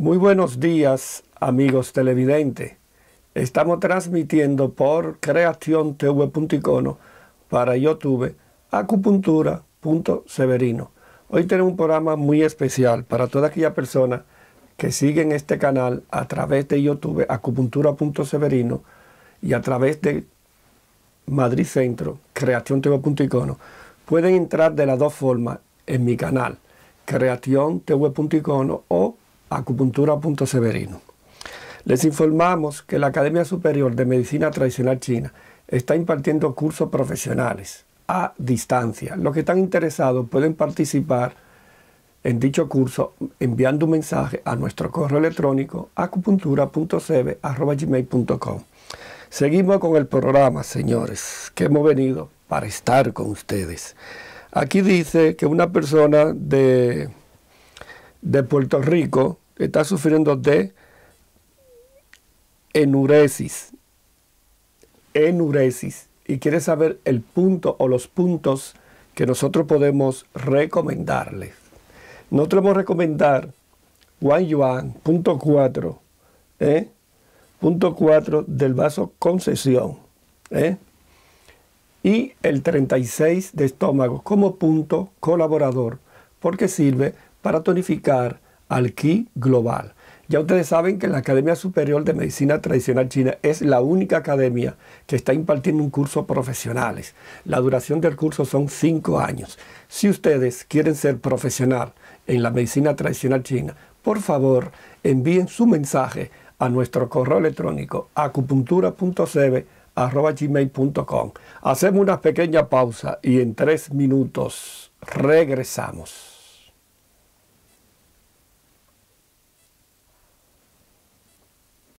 Muy buenos días, amigos televidentes. Estamos transmitiendo por Creación para YouTube acupuntura.severino. Hoy tenemos un programa muy especial para toda aquella persona que siguen este canal a través de YouTube acupuntura.severino y a través de Madrid Centro, Creación Pueden entrar de las dos formas en mi canal, Creación o acupuntura.severino. Les informamos que la Academia Superior de Medicina Tradicional China está impartiendo cursos profesionales a distancia. Los que están interesados pueden participar en dicho curso enviando un mensaje a nuestro correo electrónico ...acupuntura.severino.com... Seguimos con el programa, señores, que hemos venido para estar con ustedes. Aquí dice que una persona de, de Puerto Rico está sufriendo de enuresis. Enuresis. Y quiere saber el punto o los puntos que nosotros podemos recomendarle. Nosotros vamos a recomendar GuanYuan.4 punto 4, 4 ¿eh? del vaso concesión. ¿eh? Y el 36 de estómago como punto colaborador, porque sirve para tonificar al Qi global. Ya ustedes saben que la Academia Superior de Medicina Tradicional China es la única academia que está impartiendo un curso profesionales. La duración del curso son cinco años. Si ustedes quieren ser profesional en la medicina tradicional china, por favor envíen su mensaje a nuestro correo electrónico acupuntura.cb.gmail.com. Hacemos una pequeña pausa y en tres minutos regresamos.